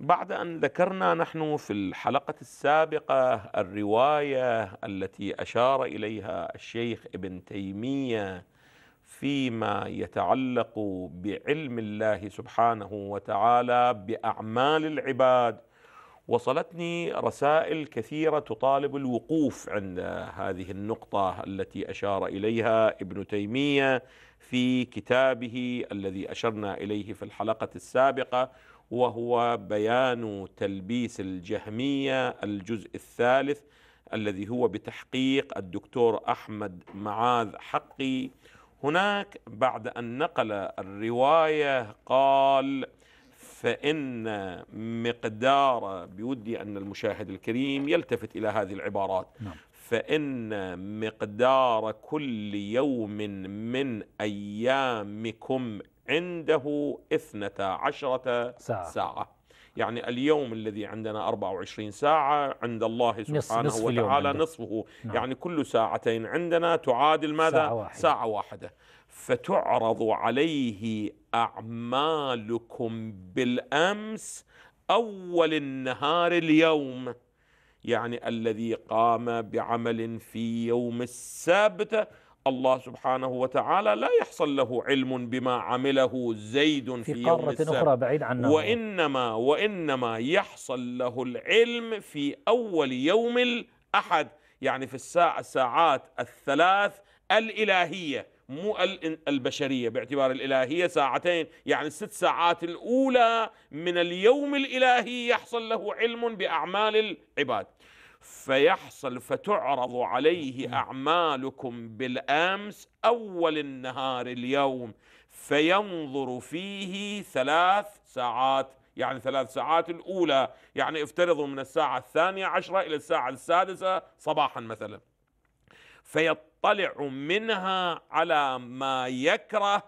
بعد ان ذكرنا نحن في الحلقه السابقه الروايه التي اشار اليها الشيخ ابن تيميه فيما يتعلق بعلم الله سبحانه وتعالى باعمال العباد وصلتني رسائل كثيرة تطالب الوقوف عند هذه النقطة التي أشار إليها ابن تيمية في كتابه الذي أشرنا إليه في الحلقة السابقة وهو بيان تلبيس الجهمية الجزء الثالث الذي هو بتحقيق الدكتور أحمد معاذ حقي هناك بعد أن نقل الرواية قال: فإن مقدار بودي أن المشاهد الكريم يلتفت إلى هذه العبارات نعم. فإن مقدار كل يوم من أيامكم عنده اثنتا عشرة ساعة, ساعة. يعني اليوم الذي عندنا 24 ساعة عند الله سبحانه نصف وتعالى نصفه نعم. يعني كل ساعتين عندنا تعادل ماذا؟ ساعة واحدة, ساعة واحدة فتعرض عليه اعمالكم بالامس اول النهار اليوم يعني الذي قام بعمل في يوم السبت الله سبحانه وتعالى لا يحصل له علم بما عمله زيد في, في يوم قارة السبت أخرى بعيد عنه وإنما وإنما يحصل له العلم في أول يوم الأحد يعني في الساعة ساعات الثلاث الإلهية مو البشرية باعتبار الإلهية ساعتين يعني الست ساعات الأولى من اليوم الإلهي يحصل له علم بأعمال العباد فيحصل فتعرض عليه أعمالكم بالأمس أول النهار اليوم فينظر فيه ثلاث ساعات يعني ثلاث ساعات الأولى يعني افترضوا من الساعة الثانية عشرة إلى الساعة السادسة صباحا مثلاً فيطلع منها على ما يكره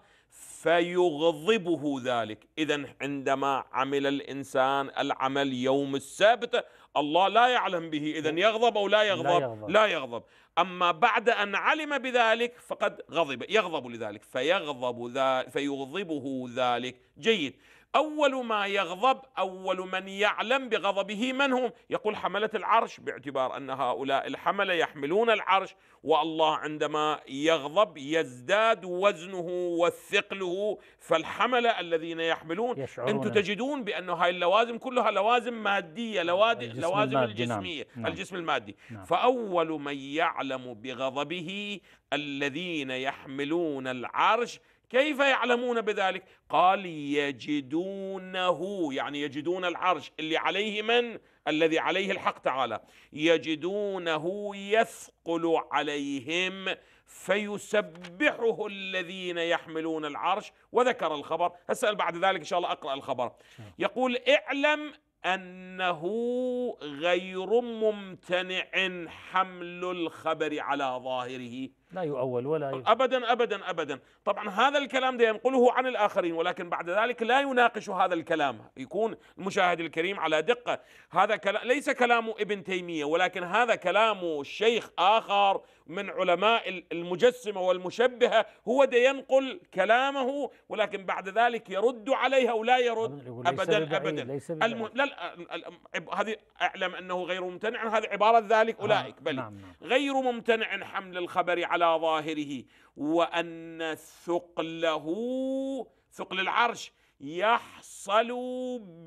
فيغضبه ذلك اذا عندما عمل الانسان العمل يوم السبت الله لا يعلم به اذا يغضب او لا يغضب, لا يغضب لا يغضب اما بعد ان علم بذلك فقد غضب يغضب لذلك فيغضب ذا فيغضبه ذلك جيد أول ما يغضب أول من يعلم بغضبه من هم يقول حملة العرش باعتبار أن هؤلاء الحملة يحملون العرش والله عندما يغضب يزداد وزنه وثقله فالحملة الذين يحملون أنتم تجدون بأن هاي اللوازم كلها لوازم مادية نعم، لوازم نعم، الجسمية نعم. الجسم المادي نعم. فأول من يعلم بغضبه الذين يحملون العرش كيف يعلمون بذلك قال يجدونه يعني يجدون العرش اللي عليه من الذي عليه الحق تعالى يجدونه يثقل عليهم فيسبحه الذين يحملون العرش وذكر الخبر هسأل بعد ذلك إن شاء الله أقرأ الخبر يقول اعلم أنه غير ممتنع حمل الخبر على ظاهره لا يؤول ولا يؤول. ابدا ابدا ابدا طبعا هذا الكلام ده ينقله عن الاخرين ولكن بعد ذلك لا يناقش هذا الكلام يكون المشاهد الكريم على دقه هذا كلا ليس كلام ابن تيميه ولكن هذا كلام شيخ اخر من علماء المجسمه والمشبهه هو ده ينقل كلامه ولكن بعد ذلك يرد عليها ولا يرد ابدا ابدا الم... لا, لا هذه اعلم انه غير ممتنع هذه عباره ذلك اولئك آه، بل نعم، نعم. غير ممتنع حمل الخبر على على ظاهره وأن ثقله ثقل العرش يحصل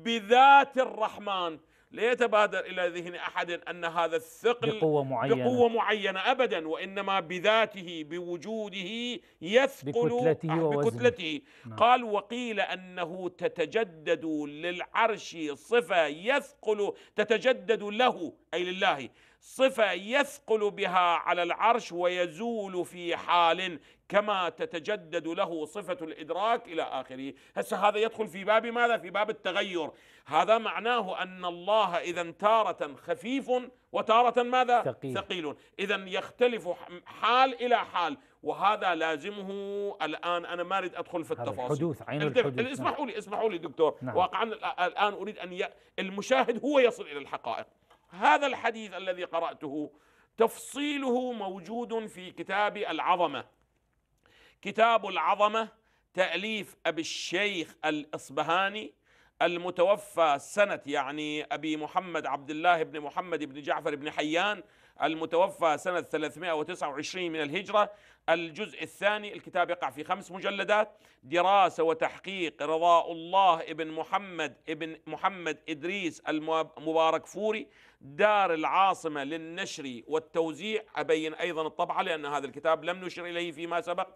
بذات الرحمن لا يتبادر إلى ذهن أحد أن هذا الثقل بقوة معينة, بقوة معينة أبدا وإنما بذاته بوجوده يثقل بكتلته, آه، بكتلته نعم. قال وقيل أنه تتجدد للعرش صفة يثقل تتجدد له أي لله صفة يثقل بها على العرش ويزول في حال كما تتجدد له صفة الإدراك إلى آخره هسه هذا يدخل في باب ماذا؟ في باب التغير هذا معناه أن الله إذا تارة خفيف وتارة ماذا؟ ثقيل, ثقيل. إذا يختلف حال إلى حال وهذا لازمه الآن أنا ما أريد أدخل في التفاصيل حدوث عين الحدوث اسمحوا نعم. لي اسمحوا لي دكتور نعم. واقعا الآن أريد أن ي... المشاهد هو يصل إلى الحقائق هذا الحديث الذي قراته تفصيله موجود في كتاب العظمه كتاب العظمه تاليف ابي الشيخ الاصبهاني المتوفى سنه يعني ابي محمد عبد الله بن محمد بن جعفر بن حيان المتوفى سنة 329 من الهجرة الجزء الثاني الكتاب يقع في خمس مجلدات دراسة وتحقيق رضاء الله ابن محمد ابن محمد إدريس المبارك فوري دار العاصمة للنشر والتوزيع أبين أيضا الطبعة لأن هذا الكتاب لم نشر إليه فيما سبق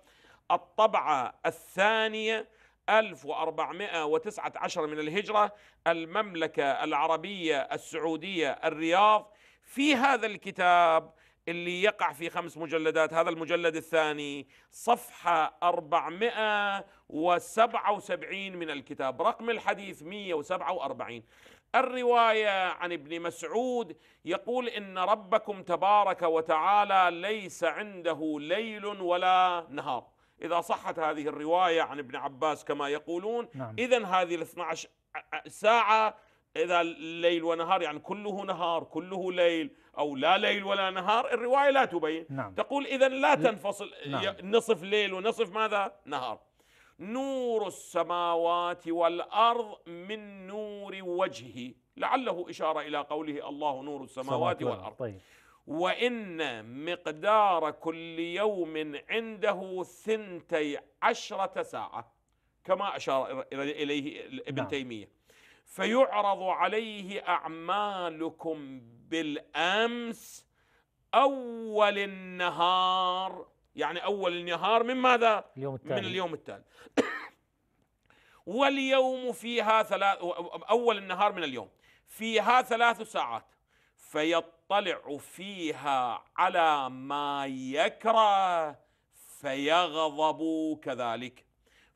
الطبعة الثانية 1419 من الهجرة المملكة العربية السعودية الرياض في هذا الكتاب اللي يقع في خمس مجلدات هذا المجلد الثاني صفحة 477 من الكتاب رقم الحديث 147 الرواية عن ابن مسعود يقول إن ربكم تبارك وتعالى ليس عنده ليل ولا نهار إذا صحت هذه الرواية عن ابن عباس كما يقولون نعم. إذا هذه ال 12 ساعة إذا الليل ونهار يعني كله نهار كله ليل أو لا ليل ولا نهار الرواية لا تبين نعم. تقول إذا لا تنفصل نعم. نصف ليل ونصف ماذا نهار نور السماوات والأرض من نور وجهه لعله إشارة إلى قوله الله نور السماوات والأرض طيب. وإن مقدار كل يوم عنده ثنتي عشرة ساعة كما أشار إليه ابن نعم. تيمية فيعرض عليه اعمالكم بالامس اول النهار يعني اول النهار من ماذا؟ اليوم التالي. من اليوم التالي واليوم فيها ثلاث اول النهار من اليوم فيها ثلاث ساعات فيطلع فيها على ما يكره فيغضب كذلك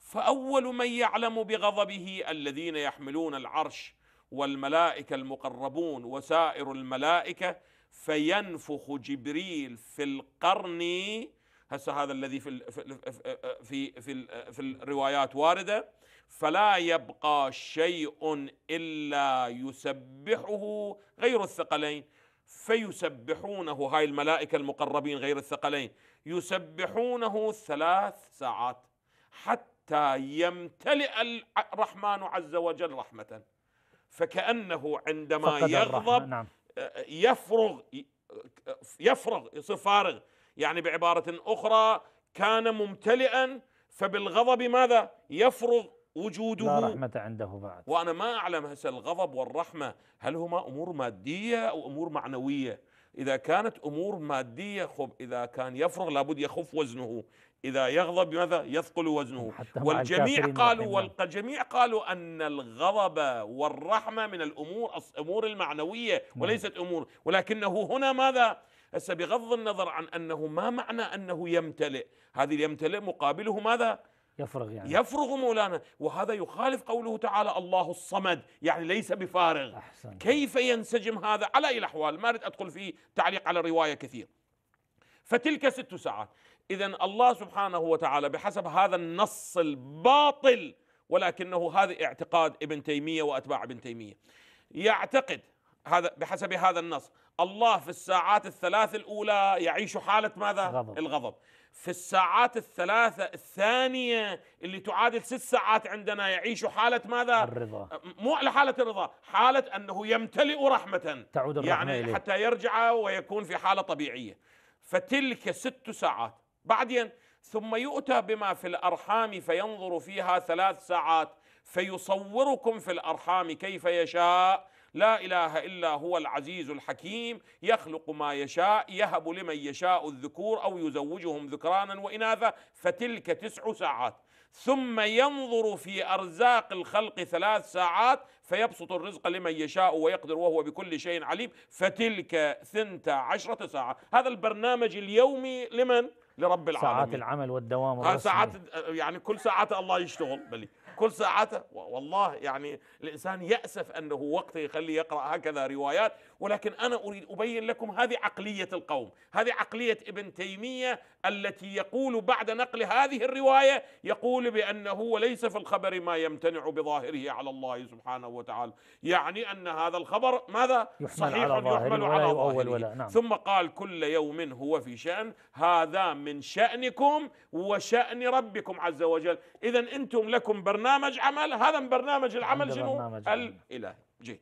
فاول من يعلم بغضبه الذين يحملون العرش والملائكه المقربون وسائر الملائكه فينفخ جبريل في القرن هسه هذا الذي في في في في الروايات وارده فلا يبقى شيء الا يسبحه غير الثقلين فيسبحونه هاي الملائكه المقربين غير الثقلين يسبحونه ثلاث ساعات حتى حتى يمتلئ الرحمن عز وجل رحمة فكأنه عندما يغضب نعم. يفرغ يفرغ يصير فارغ يعني بعبارة أخرى كان ممتلئا فبالغضب ماذا يفرغ وجوده لا رحمة عنده بعد وأنا ما أعلم هسه الغضب والرحمة هل هما أمور مادية أو أمور معنوية إذا كانت أمور مادية خب إذا كان يفرغ لابد يخف وزنه إذا يغضب ماذا يثقل وزنه والجميع قالوا والجميع قالوا أن الغضب والرحمة من الأمور أمور المعنوية نعم. وليست أمور ولكنه هنا ماذا هسه بغض النظر عن أنه ما معنى أنه يمتلئ هذه يمتلئ مقابله ماذا يفرغ يعني يفرغ مولانا وهذا يخالف قوله تعالى الله الصمد يعني ليس بفارغ أحسن. كيف ينسجم هذا على أي الأحوال ما أريد أدخل في تعليق على الرواية كثير فتلك ست ساعات اذا الله سبحانه وتعالى بحسب هذا النص الباطل ولكنه هذا اعتقاد ابن تيميه واتباع ابن تيميه يعتقد هذا بحسب هذا النص الله في الساعات الثلاث الاولى يعيش حاله ماذا؟ غضب. الغضب في الساعات الثلاثة الثانية اللي تعادل ست ساعات عندنا يعيش حالة ماذا؟ الرضا مو على حالة الرضا، حالة أنه يمتلئ رحمة تعود الرحمة يعني إليه. حتى يرجع ويكون في حالة طبيعية فتلك ست ساعات بعدين ثم يؤتى بما في الأرحام فينظر فيها ثلاث ساعات فيصوركم في الأرحام كيف يشاء لا إله إلا هو العزيز الحكيم يخلق ما يشاء يهب لمن يشاء الذكور أو يزوجهم ذكرانا وإناثا فتلك تسع ساعات ثم ينظر في أرزاق الخلق ثلاث ساعات فيبسط الرزق لمن يشاء ويقدر وهو بكل شيء عليم فتلك ثنتا عشرة ساعة هذا البرنامج اليومي لمن؟ لرب العالمين ساعات العمل والدوام ساعات يعني كل ساعات الله يشتغل بلي كل ساعته والله يعني الانسان ياسف انه وقته يخليه يقرا هكذا روايات ولكن انا اريد ابين لكم هذه عقليه القوم هذه عقليه ابن تيميه التي يقول بعد نقل هذه الروايه يقول بانه وليس في الخبر ما يمتنع بظاهره على الله سبحانه وتعالى يعني ان هذا الخبر ماذا يحمل صحيح على ظاهره يحمل على ظاهره ولا نعم. ثم قال كل يوم هو في شان هذا من شانكم وشان ربكم عز وجل اذا انتم لكم برنامج برنامج عمل هذا من برنامج العمل شنو؟ الاله الالهي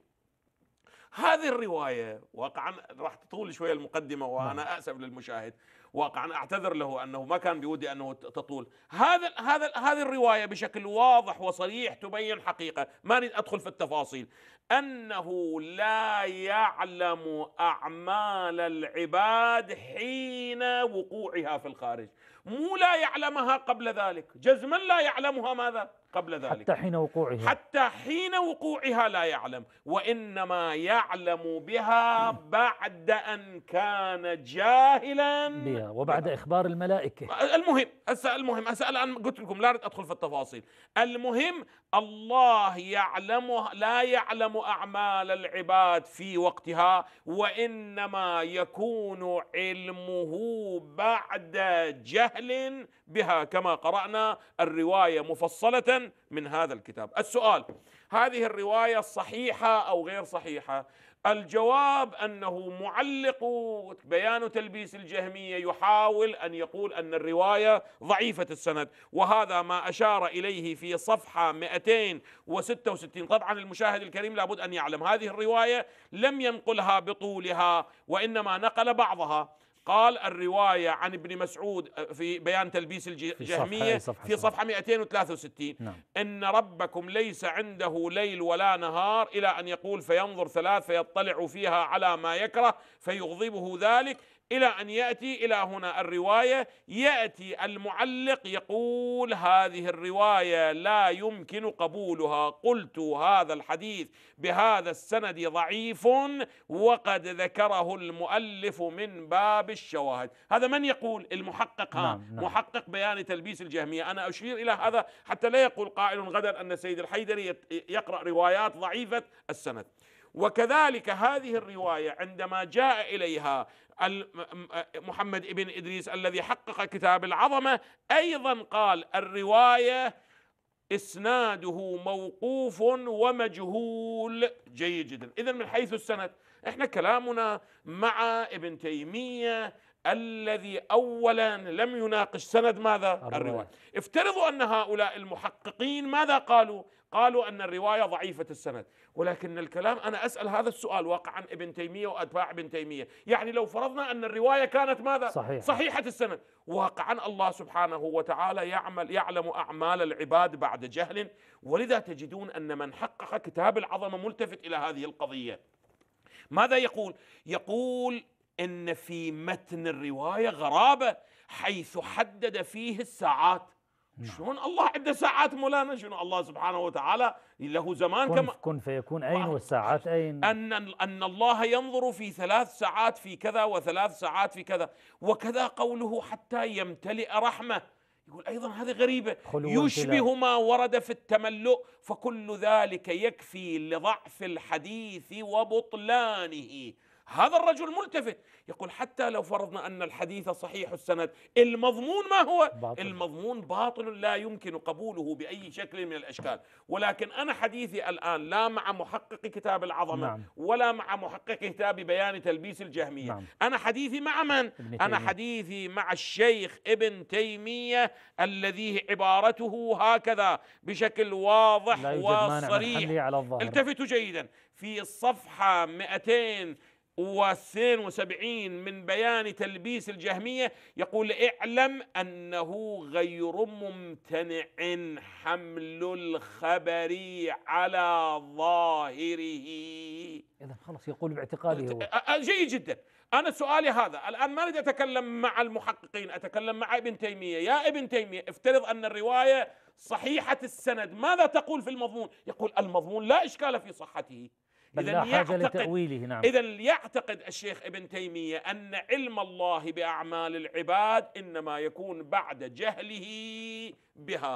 هذه الروايه واقعا راح تطول شويه المقدمه نعم. وانا اسف للمشاهد واقعا اعتذر له انه ما كان بودي انه تطول هذا هذا هذه الروايه بشكل واضح وصريح تبين حقيقه ما اريد ادخل في التفاصيل انه لا يعلم اعمال العباد حين وقوعها في الخارج مو لا يعلمها قبل ذلك جزما لا يعلمها ماذا قبل ذلك حتى حين وقوعها حتى حين وقوعها لا يعلم وإنما يعلم بها بعد أن كان جاهلا بها وبعد بها. إخبار الملائكة المهم هسه المهم هسه الآن قلت لكم لا أريد أدخل في التفاصيل المهم الله يعلم لا يعلم أعمال العباد في وقتها وإنما يكون علمه بعد جهل بها كما قرأنا الرواية مفصلة من هذا الكتاب السؤال هذه الرواية صحيحة أو غير صحيحة الجواب أنه معلق بيان تلبيس الجهمية يحاول أن يقول أن الرواية ضعيفة السند وهذا ما أشار إليه في صفحة 266 طبعا المشاهد الكريم لابد أن يعلم هذه الرواية لم ينقلها بطولها وإنما نقل بعضها قال الرواية عن ابن مسعود آه، في بيان تلبيس الجهمية في صفحة, في صفحة 263 نعم. إن ربكم ليس عنده ليل ولا نهار إلى أن يقول فينظر ثلاث فيطلع فيها على ما يكره فيغضبه ذلك إلى أن يأتي إلى هنا الرواية يأتي المعلق يقول هذه الرواية لا يمكن قبولها قلت هذا الحديث بهذا السند ضعيف وقد ذكره المؤلف من باب الشواهد هذا من يقول المحقق ها نعم، نعم. محقق بيان تلبيس الجهمية أنا أشير إلى هذا حتى لا يقول قائل غدا أن سيد الحيدري يقرأ روايات ضعيفة السند وكذلك هذه الرواية عندما جاء إليها محمد ابن إدريس الذي حقق كتاب العظمة أيضا قال الرواية إسناده موقوف ومجهول جيد جدا إذا من حيث السند إحنا كلامنا مع ابن تيمية الذي اولا لم يناقش سند ماذا؟ الرواية. الروايه. افترضوا ان هؤلاء المحققين ماذا قالوا؟ قالوا ان الروايه ضعيفه السند، ولكن الكلام أنا أسأل هذا السؤال واقعا ابن تيمية وأتباع ابن تيمية يعني لو فرضنا أن الرواية كانت ماذا صحيح. صحيحة السنة واقعا الله سبحانه وتعالى يعمل يعلم أعمال العباد بعد جهل ولذا تجدون أن من حقق كتاب العظمة ملتفت إلى هذه القضية ماذا يقول يقول إن في متن الرواية غرابة حيث حدد فيه الساعات نعم. شلون الله عنده ساعات مولانا شنو الله سبحانه وتعالى له زمان كن كما كن فيكون اين والساعات اين ان ان الله ينظر في ثلاث ساعات في كذا وثلاث ساعات في كذا وكذا قوله حتى يمتلئ رحمه يقول ايضا هذه غريبه يشبه ما ورد في التملؤ فكل ذلك يكفي لضعف الحديث وبطلانه هذا الرجل ملتفت يقول حتى لو فرضنا أن الحديث صحيح السند المضمون ما هو باطل. المضمون باطل لا يمكن قبوله بأي شكل من الأشكال ولكن أنا حديثي الآن لا مع محقق كتاب العظمة نعم. ولا مع محقق كتاب بيان تلبيس الجهمية نعم. أنا حديثي مع من؟ أنا حديثي مع الشيخ ابن تيمية الذي عبارته هكذا بشكل واضح وصريح التفتوا جيدا في الصفحة 200 و72 من بيان تلبيس الجهمية يقول اعلم أنه غير ممتنع حمل الخبر على ظاهره إذا خلص يقول باعتقاده جيد جدا أنا سؤالي هذا الآن ما أريد أتكلم مع المحققين أتكلم مع ابن تيمية يا ابن تيمية افترض أن الرواية صحيحة السند ماذا تقول في المضمون يقول المضمون لا إشكال في صحته بل لا حاجة لتأويله نعم إذا يعتقد الشيخ ابن تيمية أن علم الله بأعمال العباد إنما يكون بعد جهله بها